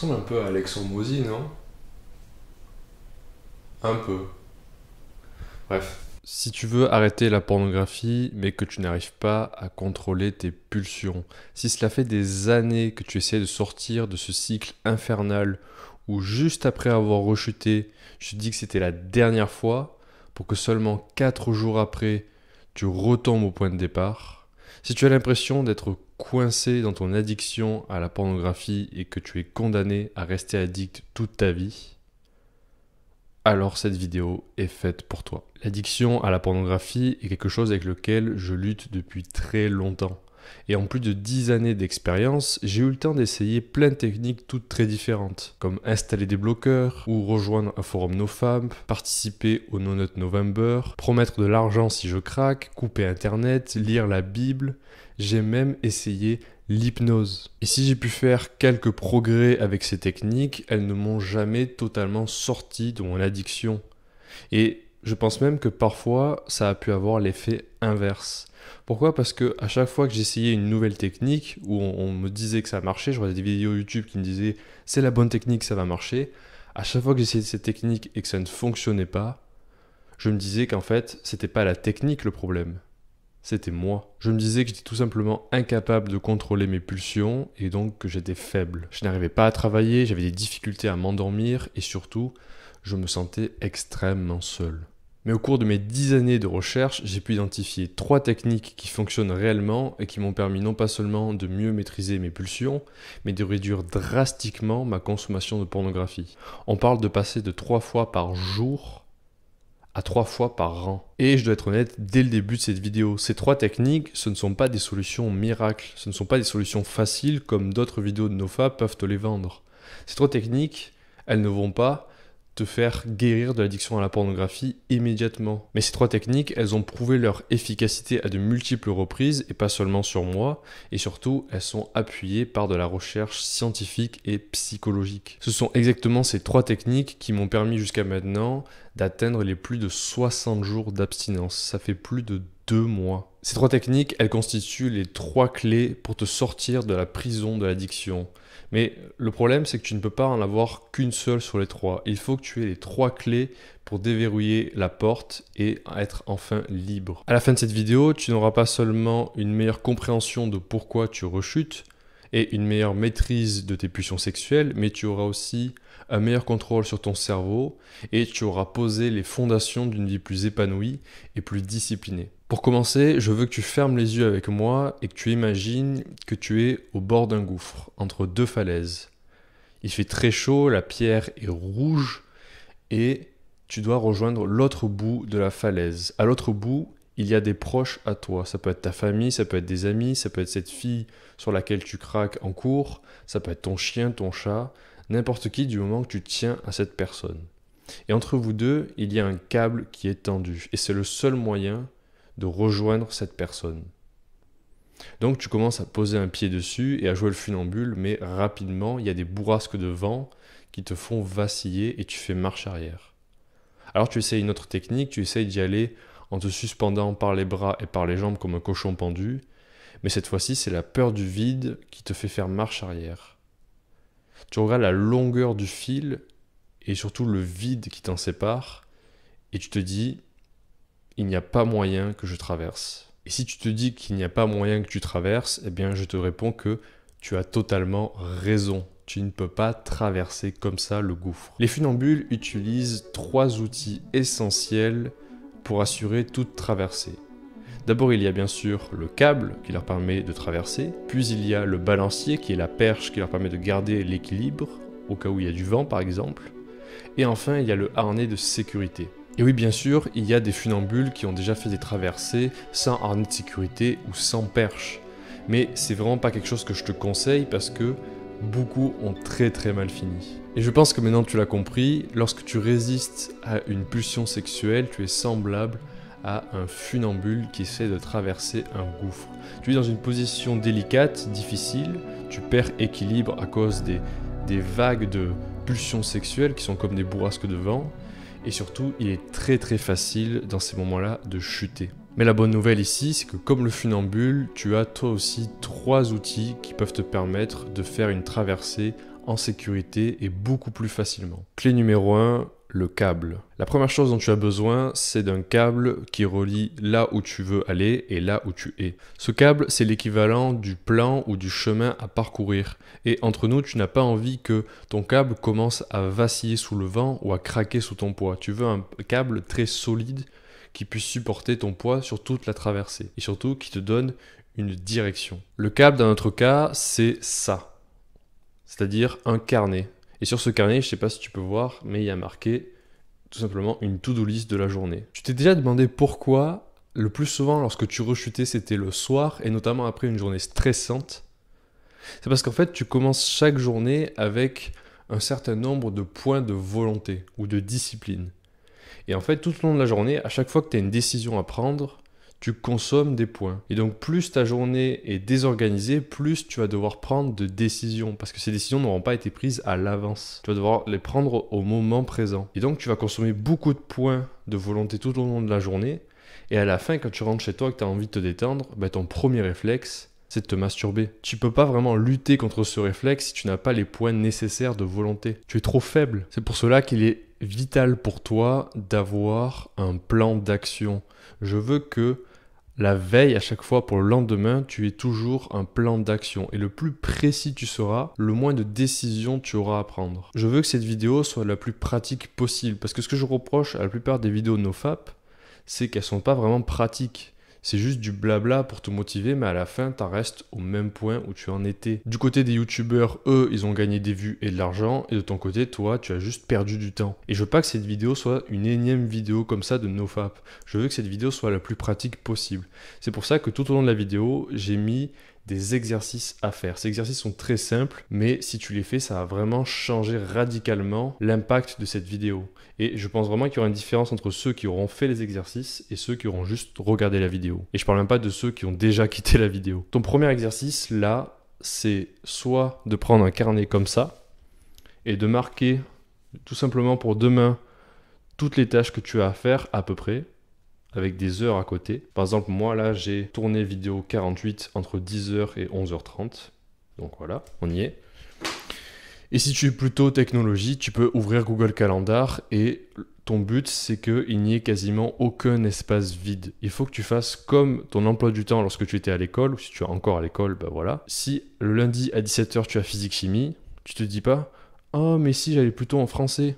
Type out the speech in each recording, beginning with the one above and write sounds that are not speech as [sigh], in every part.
ressemble un peu à Alex Mosi, non Un peu. Bref. Si tu veux arrêter la pornographie, mais que tu n'arrives pas à contrôler tes pulsions, si cela fait des années que tu essaies de sortir de ce cycle infernal où juste après avoir rechuté, je te dis que c'était la dernière fois, pour que seulement 4 jours après, tu retombes au point de départ, si tu as l'impression d'être coincé dans ton addiction à la pornographie et que tu es condamné à rester addict toute ta vie, alors cette vidéo est faite pour toi. L'addiction à la pornographie est quelque chose avec lequel je lutte depuis très longtemps. Et en plus de 10 années d'expérience, j'ai eu le temps d'essayer plein de techniques toutes très différentes, comme installer des bloqueurs ou rejoindre un forum NoFap, participer au No November, promettre de l'argent si je craque, couper Internet, lire la Bible. J'ai même essayé l'hypnose. Et si j'ai pu faire quelques progrès avec ces techniques, elles ne m'ont jamais totalement sorti de mon addiction. Et je pense même que parfois, ça a pu avoir l'effet inverse. Pourquoi Parce que à chaque fois que j'essayais une nouvelle technique où on, me disait que ça marchait, je voyais des vidéos YouTube qui me disaient c'est la bonne technique, ça va marcher. À chaque fois que j'essayais cette technique et que ça ne fonctionnait pas, je me disais qu'en fait, c'était pas la technique le problème, c'était moi. Je me disais que j'étais tout simplement incapable de contrôler mes pulsions et donc que j'étais faible. Je n'arrivais pas à travailler, j'avais des difficultés à m'endormir et surtout, je me sentais extrêmement seul. Mais au cours de mes dix années de recherche, j'ai pu identifier trois techniques qui fonctionnent réellement et qui m'ont permis non pas seulement de mieux maîtriser mes pulsions, mais de réduire drastiquement ma consommation de pornographie. On parle de passer de trois fois par jour à trois fois par an. Et je dois être honnête, dès le début de cette vidéo, ces trois techniques, ce ne sont pas des solutions miracles, ce ne sont pas des solutions faciles comme d'autres vidéos de NoFA peuvent te les vendre. Ces trois techniques, elles ne vont pas te faire guérir de l'addiction à la pornographie immédiatement. Mais ces trois techniques, elles ont prouvé leur efficacité à de multiples reprises, et pas seulement sur moi, et surtout, elles sont appuyées par de la recherche scientifique et psychologique. Ce sont exactement ces trois techniques qui m'ont permis jusqu'à maintenant d'atteindre les plus de 60 jours d'abstinence. Ça fait plus de deux mois. Ces trois techniques, elles constituent les trois clés pour te sortir de la prison de l'addiction. Mais le problème, c'est que tu ne peux pas en avoir qu'une seule sur les trois. Il faut que tu aies les trois clés pour déverrouiller la porte et être enfin libre. À la fin de cette vidéo, tu n'auras pas seulement une meilleure compréhension de pourquoi tu rechutes et une meilleure maîtrise de tes pulsions sexuelles, mais tu auras aussi un meilleur contrôle sur ton cerveau et tu auras posé les fondations d'une vie plus épanouie et plus disciplinée. Pour commencer, je veux que tu fermes les yeux avec moi et que tu imagines que tu es au bord d'un gouffre, entre deux falaises. Il fait très chaud, la pierre est rouge et tu dois rejoindre l'autre bout de la falaise. À l'autre bout, il y a des proches à toi. Ça peut être ta famille, ça peut être des amis, ça peut être cette fille sur laquelle tu craques en cours, ça peut être ton chien, ton chat, n'importe qui du moment que tu tiens à cette personne. Et entre vous deux, il y a un câble qui est tendu, et c'est le seul moyen de rejoindre cette personne. Donc tu commences à poser un pied dessus et à jouer le funambule, mais rapidement, il y a des bourrasques de vent qui te font vaciller et tu fais marche arrière. Alors tu essayes une autre technique, tu essayes d'y aller en te suspendant par les bras et par les jambes comme un cochon pendu, mais cette fois-ci c'est la peur du vide qui te fait faire marche arrière. Tu regardes la longueur du fil et surtout le vide qui t'en sépare et tu te dis il n'y a pas moyen que je traverse. Et si tu te dis qu'il n'y a pas moyen que tu traverses, eh bien je te réponds que tu as totalement raison. Tu ne peux pas traverser comme ça le gouffre. Les funambules utilisent trois outils essentiels pour assurer toute traversée. D'abord, il y a bien sûr le câble qui leur permet de traverser, puis il y a le balancier qui est la perche qui leur permet de garder l'équilibre au cas où il y a du vent par exemple, et enfin, il y a le harnais de sécurité. Et oui, bien sûr, il y a des funambules qui ont déjà fait des traversées sans harnais de sécurité ou sans perche. Mais c'est vraiment pas quelque chose que je te conseille parce que beaucoup ont très très mal fini. Et je pense que maintenant tu l'as compris, lorsque tu résistes à une pulsion sexuelle, tu es semblable à un funambule qui essaie de traverser un gouffre. Tu es dans une position délicate, difficile, tu perds équilibre à cause des, des vagues de pulsions sexuelles qui sont comme des bourrasques de vent, et surtout il est très très facile dans ces moments-là de chuter. Mais la bonne nouvelle ici, c'est que comme le funambule, tu as toi aussi trois outils qui peuvent te permettre de faire une traversée en sécurité et beaucoup plus facilement. Clé numéro 1, le câble. La première chose dont tu as besoin, c'est d'un câble qui relie là où tu veux aller et là où tu es. Ce câble, c'est l'équivalent du plan ou du chemin à parcourir. Et entre nous, tu n'as pas envie que ton câble commence à vaciller sous le vent ou à craquer sous ton poids. Tu veux un câble très solide qui puisse supporter ton poids sur toute la traversée et surtout qui te donne une direction. Le câble dans notre cas, c'est ça. C'est-à-dire un carnet, et sur ce carnet, je sais pas si tu peux voir, mais il y a marqué tout simplement une to-do list de la journée. Tu t'es déjà demandé pourquoi, le plus souvent lorsque tu rechutais, c'était le soir, et notamment après une journée stressante C'est parce qu'en fait, tu commences chaque journée avec un certain nombre de points de volonté ou de discipline. Et en fait, tout au long de la journée, à chaque fois que tu as une décision à prendre, tu consommes des points. Et donc plus ta journée est désorganisée, plus tu vas devoir prendre de décisions, parce que ces décisions n'auront pas été prises à l'avance. Tu vas devoir les prendre au moment présent. Et donc tu vas consommer beaucoup de points de volonté tout au long de la journée. Et à la fin, quand tu rentres chez toi et que tu as envie de te détendre, bah, ton premier réflexe, c'est de te masturber. Tu peux pas vraiment lutter contre ce réflexe si tu n'as pas les points nécessaires de volonté. Tu es trop faible. C'est pour cela qu'il est vital pour toi d'avoir un plan d'action. Je veux que la veille à chaque fois pour le lendemain, tu es toujours un plan d'action. Et le plus précis tu seras, le moins de décisions tu auras à prendre. Je veux que cette vidéo soit la plus pratique possible. Parce que ce que je reproche à la plupart des vidéos NoFap, c'est qu'elles ne sont pas vraiment pratiques. C'est juste du blabla pour te motiver, mais à la fin, t'en restes au même point où tu en étais. Du côté des youtubeurs, eux, ils ont gagné des vues et de l'argent, et de ton côté, toi, tu as juste perdu du temps. Et je veux pas que cette vidéo soit une énième vidéo comme ça de nofap. Je veux que cette vidéo soit la plus pratique possible. C'est pour ça que tout au long de la vidéo, j'ai mis des exercices à faire. Ces exercices sont très simples, mais si tu les fais, ça va vraiment changer radicalement l'impact de cette vidéo. Et je pense vraiment qu'il y aura une différence entre ceux qui auront fait les exercices et ceux qui auront juste regardé la vidéo. Et je parle même pas de ceux qui ont déjà [laughs] quitté la vidéo. Ton premier exercice, là, c'est soit de prendre un carnet comme ça et de marquer tout simplement pour demain toutes les tâches que tu as à faire à peu près, avec des heures à côté. Par exemple, moi là, j'ai tourné vidéo 48 entre 10h et 11h30. Donc voilà, on y est. Et si tu es plutôt technologie, tu peux ouvrir Google Calendar et ton but, c'est qu'il n'y ait quasiment aucun espace vide. Il faut que tu fasses comme ton emploi du temps lorsque tu étais à l'école, ou si tu es encore à l'école, ben voilà. Si le lundi à 17h tu as physique-chimie, tu te dis pas, oh mais si j'allais plutôt en français,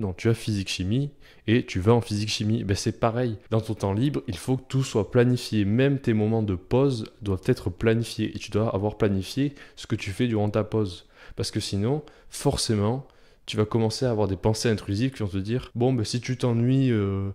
non, tu as physique-chimie et tu vas en physique-chimie. Ben, c'est pareil. Dans ton temps libre, il faut que tout soit planifié. Même tes moments de pause doivent être planifiés et tu dois avoir planifié ce que tu fais durant ta pause. Parce que sinon, forcément, tu vas commencer à avoir des pensées intrusives qui vont te dire Bon, ben, si tu t'ennuies, euh,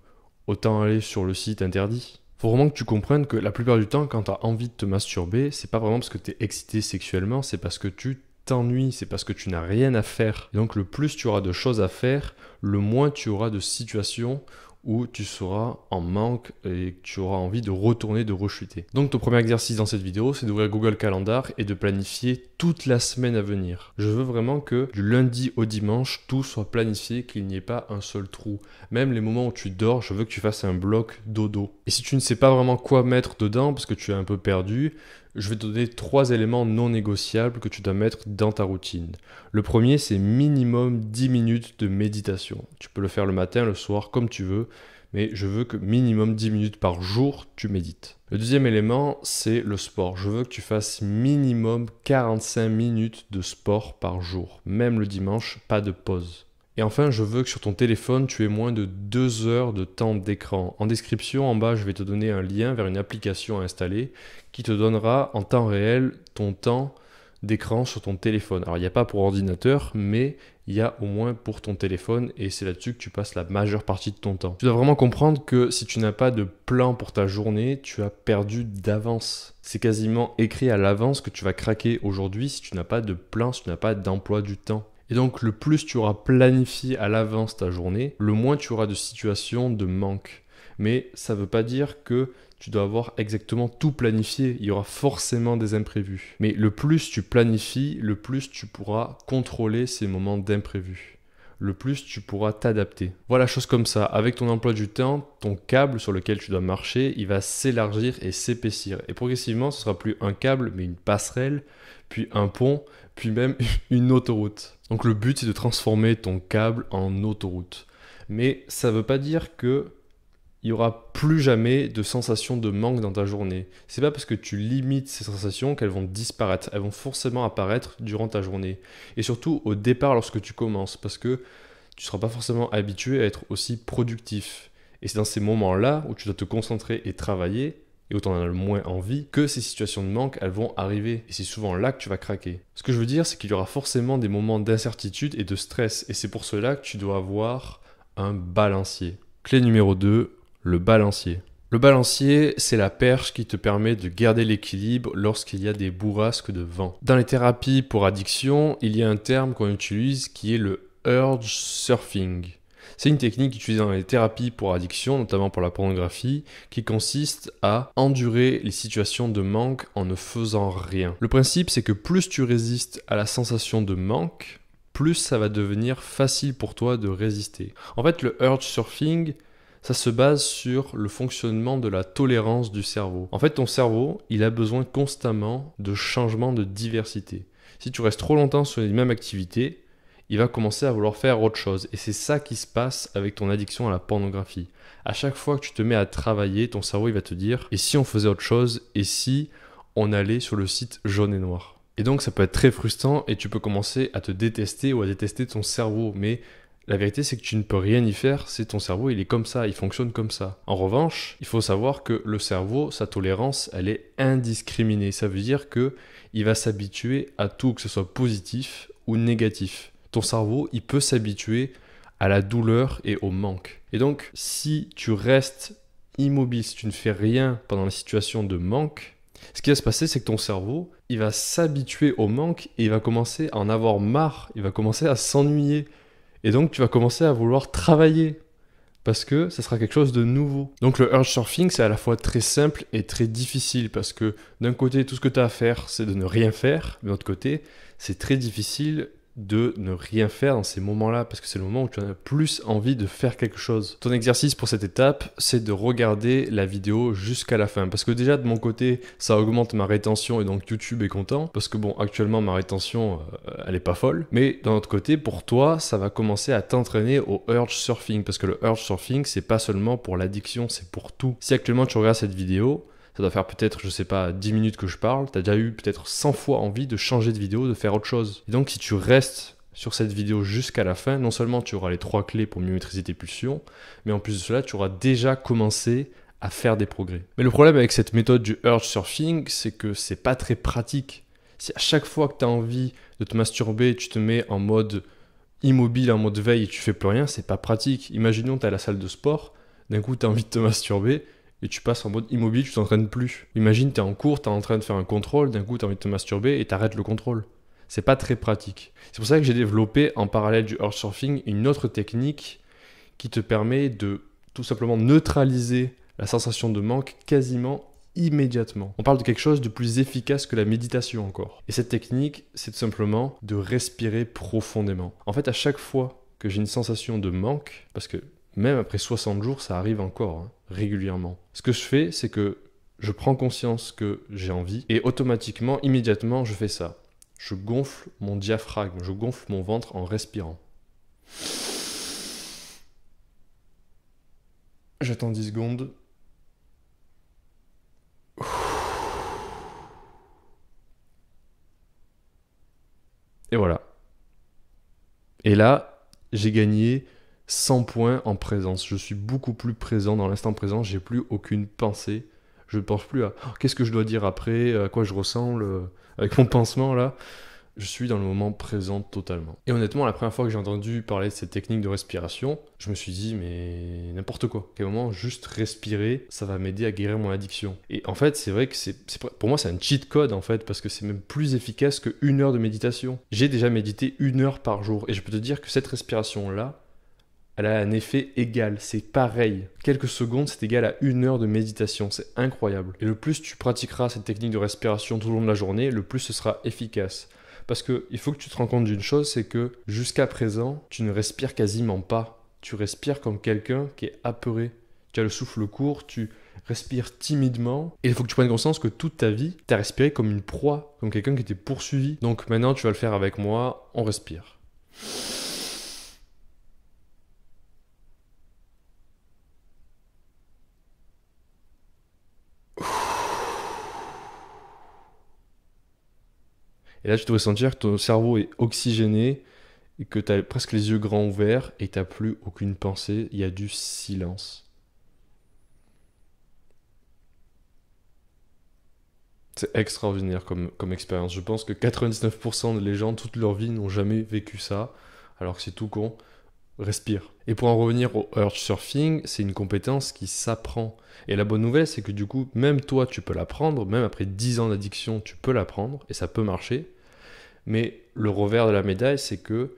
autant aller sur le site interdit. Faut vraiment que tu comprennes que la plupart du temps, quand tu as envie de te masturber, c'est pas vraiment parce que tu es excité sexuellement, c'est parce que tu t'ennuies, c'est parce que tu n'as rien à faire. donc le plus tu auras de choses à faire, le moins tu auras de situations où tu seras en manque et tu auras envie de retourner, de rechuter. Donc ton premier exercice dans cette vidéo, c'est d'ouvrir Google Calendar et de planifier toute la semaine à venir. Je veux vraiment que du lundi au dimanche, tout soit planifié, qu'il n'y ait pas un seul trou. Même les moments où tu dors, je veux que tu fasses un bloc dodo. Et si tu ne sais pas vraiment quoi mettre dedans parce que tu es un peu perdu, je vais te donner trois éléments non négociables que tu dois mettre dans ta routine. Le premier, c'est minimum 10 minutes de méditation. Tu peux le faire le matin, le soir, comme tu veux, mais je veux que minimum 10 minutes par jour, tu médites. Le deuxième élément, c'est le sport. Je veux que tu fasses minimum 45 minutes de sport par jour, même le dimanche, pas de pause. Et enfin, je veux que sur ton téléphone, tu aies moins de 2 heures de temps d'écran. En description, en bas, je vais te donner un lien vers une application à installer qui te donnera en temps réel ton temps d'écran sur ton téléphone. Alors, il n'y a pas pour ordinateur, mais il y a au moins pour ton téléphone et c'est là-dessus que tu passes la majeure partie de ton temps. Tu dois vraiment comprendre que si tu n'as pas de plan pour ta journée, tu as perdu d'avance. C'est quasiment écrit à l'avance que tu vas craquer aujourd'hui si tu n'as pas de plan, si tu n'as pas d'emploi du temps. Et donc, le plus tu auras planifié à l'avance ta journée, le moins tu auras de situations de manque. Mais ça ne veut pas dire que tu dois avoir exactement tout planifié. Il y aura forcément des imprévus. Mais le plus tu planifies, le plus tu pourras contrôler ces moments d'imprévus. Le plus tu pourras t'adapter. Voilà, chose comme ça. Avec ton emploi du temps, ton câble sur lequel tu dois marcher, il va s'élargir et s'épaissir. Et progressivement, ce sera plus un câble, mais une passerelle, puis un pont, puis même [laughs] une autoroute. Donc le but c'est de transformer ton câble en autoroute. Mais ça ne veut pas dire que il y aura plus jamais de sensations de manque dans ta journée. C'est pas parce que tu limites ces sensations qu'elles vont disparaître, elles vont forcément apparaître durant ta journée et surtout au départ lorsque tu commences parce que tu seras pas forcément habitué à être aussi productif. Et c'est dans ces moments-là où tu dois te concentrer et travailler et autant on a le moins envie, que ces situations de manque, elles vont arriver. Et c'est souvent là que tu vas craquer. Ce que je veux dire, c'est qu'il y aura forcément des moments d'incertitude et de stress. Et c'est pour cela que tu dois avoir un balancier. Clé numéro 2, le balancier. Le balancier, c'est la perche qui te permet de garder l'équilibre lorsqu'il y a des bourrasques de vent. Dans les thérapies pour addiction, il y a un terme qu'on utilise qui est le urge surfing. C'est une technique utilisée dans les thérapies pour addiction, notamment pour la pornographie, qui consiste à endurer les situations de manque en ne faisant rien. Le principe, c'est que plus tu résistes à la sensation de manque, plus ça va devenir facile pour toi de résister. En fait, le urge surfing, ça se base sur le fonctionnement de la tolérance du cerveau. En fait, ton cerveau, il a besoin constamment de changements de diversité. Si tu restes trop longtemps sur les mêmes activités, il va commencer à vouloir faire autre chose. Et c'est ça qui se passe avec ton addiction à la pornographie. À chaque fois que tu te mets à travailler, ton cerveau il va te dire et si on faisait autre chose Et si on allait sur le site jaune et noir Et donc ça peut être très frustrant et tu peux commencer à te détester ou à détester ton cerveau. Mais la vérité, c'est que tu ne peux rien y faire, c'est ton cerveau, il est comme ça, il fonctionne comme ça. En revanche, il faut savoir que le cerveau, sa tolérance, elle est indiscriminée. Ça veut dire que il va s'habituer à tout, que ce soit positif ou négatif cerveau, il peut s'habituer à la douleur et au manque. Et donc, si tu restes immobile, si tu ne fais rien pendant la situation de manque, ce qui va se passer, c'est que ton cerveau, il va s'habituer au manque et il va commencer à en avoir marre, il va commencer à s'ennuyer. Et donc, tu vas commencer à vouloir travailler parce que ça sera quelque chose de nouveau. Donc le urge surfing, c'est à la fois très simple et très difficile parce que d'un côté, tout ce que tu as à faire, c'est de ne rien faire, mais de l'autre côté, c'est très difficile de ne rien faire dans ces moments-là, parce que c'est le moment où tu en as plus envie de faire quelque chose. Ton exercice pour cette étape, c'est de regarder la vidéo jusqu'à la fin, parce que déjà de mon côté, ça augmente ma rétention et donc YouTube est content, parce que bon, actuellement ma rétention, euh, elle n'est pas folle, mais d'un autre côté, pour toi, ça va commencer à t'entraîner au urge surfing, parce que le urge surfing, c'est pas seulement pour l'addiction, c'est pour tout. Si actuellement tu regardes cette vidéo, ça doit faire peut-être, je sais pas, 10 minutes que je parle, Tu as déjà eu peut-être 100 fois envie de changer de vidéo, de faire autre chose. Et donc si tu restes sur cette vidéo jusqu'à la fin, non seulement tu auras les trois clés pour mieux maîtriser tes pulsions, mais en plus de cela, tu auras déjà commencé à faire des progrès. Mais le problème avec cette méthode du urge surfing, c'est que c'est pas très pratique. Si à chaque fois que tu as envie de te masturber, tu te mets en mode immobile, en mode veille et tu fais plus rien, c'est pas pratique. Imaginons tu à la salle de sport, d'un coup tu as envie de te masturber, et tu passes en mode immobile, tu t'entraînes plus. Imagine, tu es en cours, tu es en train de faire un contrôle, d'un coup tu as envie de te masturber et arrêtes le contrôle. C'est pas très pratique. C'est pour ça que j'ai développé en parallèle du hors surfing une autre technique qui te permet de tout simplement neutraliser la sensation de manque quasiment immédiatement. On parle de quelque chose de plus efficace que la méditation encore. Et cette technique, c'est tout simplement de respirer profondément. En fait, à chaque fois que j'ai une sensation de manque, parce que même après 60 jours, ça arrive encore hein, régulièrement. Ce que je fais, c'est que je prends conscience que j'ai envie et automatiquement, immédiatement, je fais ça. Je gonfle mon diaphragme, je gonfle mon ventre en respirant. J'attends 10 secondes. Et voilà. Et là, j'ai gagné 100 points en présence. Je suis beaucoup plus présent dans l'instant présent, j'ai plus aucune pensée. Je ne pense plus à oh, qu'est-ce que je dois dire après, euh, à quoi je ressemble, euh, avec mon pansement là. Je suis dans le moment présent totalement. Et honnêtement, la première fois que j'ai entendu parler de cette technique de respiration, je me suis dit, mais n'importe quoi. À quel moment, juste respirer, ça va m'aider à guérir mon addiction. Et en fait, c'est vrai que c'est, pour moi, c'est un cheat code en fait, parce que c'est même plus efficace qu'une heure de méditation. J'ai déjà médité une heure par jour, et je peux te dire que cette respiration-là, elle a un effet égal, c'est pareil. Quelques secondes, c'est égal à une heure de méditation, c'est incroyable. Et le plus tu pratiqueras cette technique de respiration tout au long de la journée, le plus ce sera efficace. Parce que il faut que tu te rends compte d'une chose, c'est que jusqu'à présent, tu ne respires quasiment pas. Tu respires comme quelqu'un qui est apeuré. Tu as le souffle court, tu respires timidement. Et il faut que tu prennes conscience que toute ta vie, tu as respiré comme une proie, comme quelqu'un qui était poursuivi. Donc maintenant, tu vas le faire avec moi, on respire. Et là, tu devrais sentir que ton cerveau est oxygéné et que tu as presque les yeux grands ouverts et tu n'as plus aucune pensée. Il y a du silence. C'est extraordinaire comme, expérience. Je pense que 99% des gens, toute leur vie, n'ont jamais vécu ça, alors que c'est tout con. Respire. Et pour en revenir au urge surfing, c'est une compétence qui s'apprend. Et la bonne nouvelle, c'est que du coup, même toi, tu peux l'apprendre, même après 10 ans d'addiction, tu peux l'apprendre, et ça peut marcher. Mais le revers de la médaille, c'est que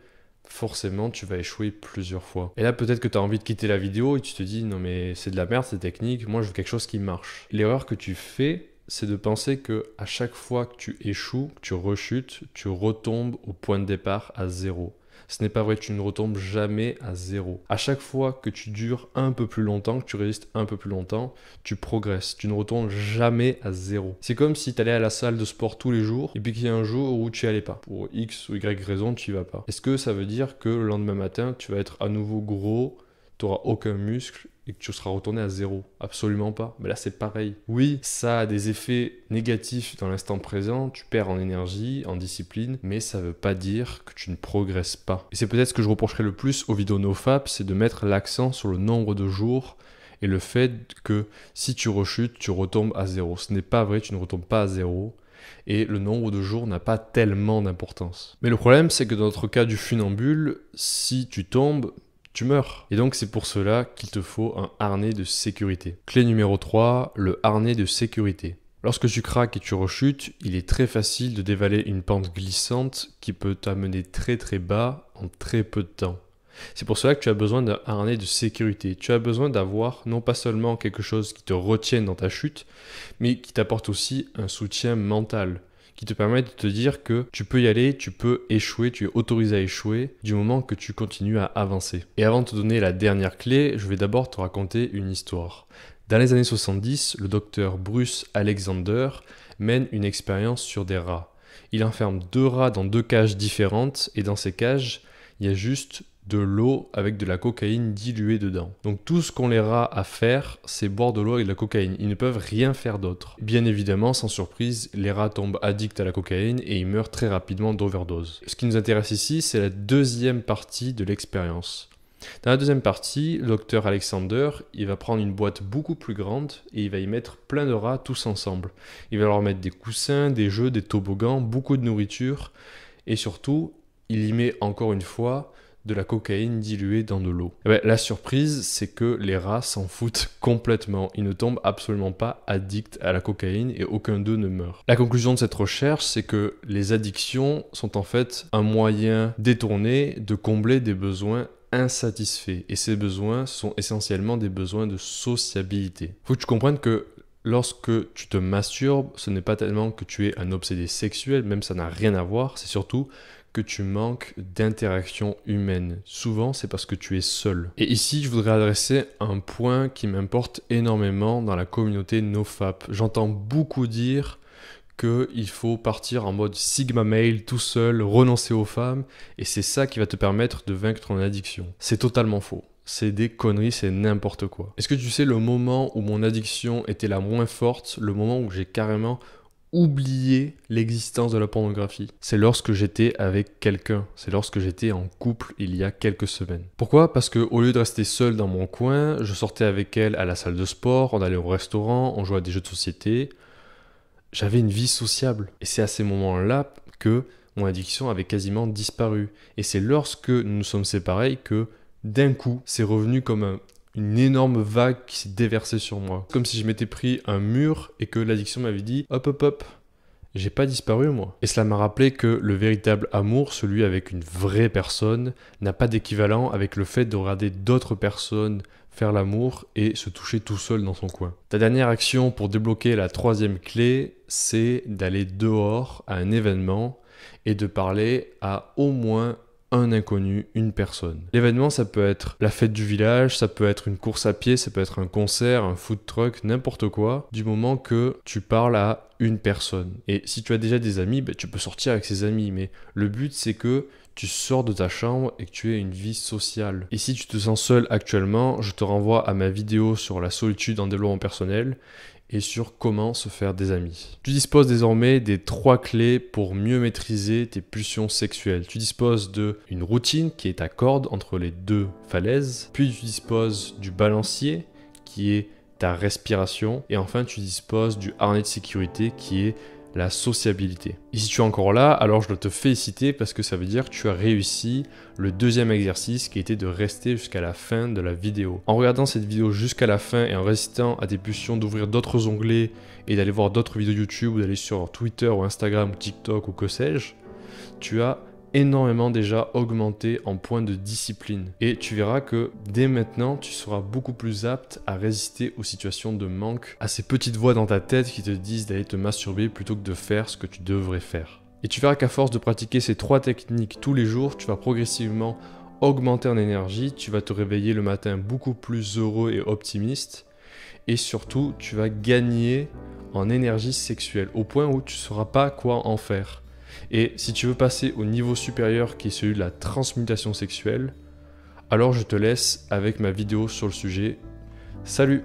forcément tu vas échouer plusieurs fois. Et là peut-être que tu as envie de quitter la vidéo et tu te dis non mais c'est de la merde, c'est technique, moi je veux quelque chose qui marche. L'erreur que tu fais, c'est de penser que à chaque fois que tu échoues, que tu rechutes, tu retombes au point de départ à zéro. Ce n'est pas vrai, tu ne retombes jamais à zéro. À chaque fois que tu dures un peu plus longtemps, que tu résistes un peu plus longtemps, tu progresses. Tu ne retombes jamais à zéro. C'est comme si tu allais à la salle de sport tous les jours et puis qu'il y a un jour où tu n'y allais pas. Pour X ou Y raison, tu n'y vas pas. Est-ce que ça veut dire que le lendemain matin, tu vas être à nouveau gros, tu n'auras aucun muscle et que tu seras retourné à zéro. Absolument pas. Mais là, c'est pareil. Oui, ça a des effets négatifs dans l'instant présent. Tu perds en énergie, en discipline, mais ça ne veut pas dire que tu ne progresses pas. Et c'est peut-être ce que je reprocherai le plus aux vidéos NoFap, c'est de mettre l'accent sur le nombre de jours et le fait que si tu rechutes, tu retombes à zéro. Ce n'est pas vrai, tu ne retombes pas à zéro et le nombre de jours n'a pas tellement d'importance. Mais le problème, c'est que dans notre cas du funambule, si tu tombes, meurs. Et donc c'est pour cela qu'il te faut un harnais de sécurité. Clé numéro 3, le harnais de sécurité. Lorsque tu craques et tu rechutes, il est très facile de dévaler une pente glissante qui peut t'amener très très bas en très peu de temps. C'est pour cela que tu as besoin d'un harnais de sécurité. Tu as besoin d'avoir non pas seulement quelque chose qui te retienne dans ta chute, mais qui t'apporte aussi un soutien mental qui te permet de te dire que tu peux y aller, tu peux échouer, tu es autorisé à échouer du moment que tu continues à avancer. Et avant de te donner la dernière clé, je vais d'abord te raconter une histoire. Dans les années 70, le docteur Bruce Alexander mène une expérience sur des rats. Il enferme deux rats dans deux cages différentes et dans ces cages, il y a juste de l'eau avec de la cocaïne diluée dedans. Donc tout ce qu'on les rats à faire, c'est boire de l'eau avec de la cocaïne. Ils ne peuvent rien faire d'autre. Bien évidemment, sans surprise, les rats tombent addicts à la cocaïne et ils meurent très rapidement d'overdose. Ce qui nous intéresse ici, c'est la deuxième partie de l'expérience. Dans la deuxième partie, le docteur Alexander, il va prendre une boîte beaucoup plus grande et il va y mettre plein de rats tous ensemble. Il va leur mettre des coussins, des jeux, des toboggans, beaucoup de nourriture et surtout, il y met encore une fois de la cocaïne diluée dans de l'eau. Eh ben, la surprise, c'est que les rats s'en foutent complètement. Ils ne tombent absolument pas addicts à la cocaïne et aucun d'eux ne meurt. La conclusion de cette recherche, c'est que les addictions sont en fait un moyen détourné de combler des besoins insatisfaits. Et ces besoins sont essentiellement des besoins de sociabilité. Faut que tu comprennes que lorsque tu te masturbes, ce n'est pas tellement que tu es un obsédé sexuel, même ça n'a rien à voir, c'est surtout que tu manques d'interaction humaine. Souvent, c'est parce que tu es seul. Et ici, je voudrais adresser un point qui m'importe énormément dans la communauté NoFap. J'entends beaucoup dire qu'il faut partir en mode Sigma male, tout seul, renoncer aux femmes, et c'est ça qui va te permettre de vaincre ton addiction. C'est totalement faux. C'est des conneries, c'est n'importe quoi. Est-ce que tu sais le moment où mon addiction était la moins forte, le moment où j'ai carrément oublier l'existence de la pornographie. C'est lorsque j'étais avec quelqu'un, c'est lorsque j'étais en couple il y a quelques semaines. Pourquoi Parce que au lieu de rester seul dans mon coin, je sortais avec elle à la salle de sport, on allait au restaurant, on jouait à des jeux de société. J'avais une vie sociable et c'est à ces moments-là que mon addiction avait quasiment disparu et c'est lorsque nous sommes séparés que d'un coup, c'est revenu comme un une énorme vague qui s'est déversée sur moi. Comme si je m'étais pris un mur et que l'addiction m'avait dit hop hop hop, j'ai pas disparu moi. Et cela m'a rappelé que le véritable amour, celui avec une vraie personne, n'a pas d'équivalent avec le fait de regarder d'autres personnes faire l'amour et se toucher tout seul dans son coin. Ta dernière action pour débloquer la troisième clé, c'est d'aller dehors à un événement et de parler à au moins un inconnu, une personne. L'événement, ça peut être la fête du village, ça peut être une course à pied, ça peut être un concert, un food truck, n'importe quoi, du moment que tu parles à une personne. Et si tu as déjà des amis, ben, tu peux sortir avec ces amis, mais le but c'est que tu sors de ta chambre et que tu aies une vie sociale. Et si tu te sens seul actuellement, je te renvoie à ma vidéo sur la solitude en développement personnel et sur comment se faire des amis. Tu disposes désormais des trois clés pour mieux maîtriser tes pulsions sexuelles. Tu disposes de une routine qui est ta corde entre les deux falaises, puis tu disposes du balancier qui est ta respiration et enfin tu disposes du harnais de sécurité qui est la sociabilité. Et si tu es encore là, alors je dois te féliciter parce que ça veut dire que tu as réussi le deuxième exercice qui était de rester jusqu'à la fin de la vidéo. En regardant cette vidéo jusqu'à la fin et en résistant à des pulsions d'ouvrir d'autres onglets et d'aller voir d'autres vidéos YouTube ou d'aller sur Twitter ou Instagram ou TikTok ou que sais-je, tu as énormément déjà augmenté en point de discipline. Et tu verras que dès maintenant, tu seras beaucoup plus apte à résister aux situations de manque, à ces petites voix dans ta tête qui te disent d'aller te masturber plutôt que de faire ce que tu devrais faire. Et tu verras qu'à force de pratiquer ces trois techniques tous les jours, tu vas progressivement augmenter en énergie, tu vas te réveiller le matin beaucoup plus heureux et optimiste, et surtout tu vas gagner en énergie sexuelle, au point où tu ne sauras pas quoi en faire. Et si tu veux passer au niveau supérieur qui est celui de la transmutation sexuelle, alors je te laisse avec ma vidéo sur le sujet. Salut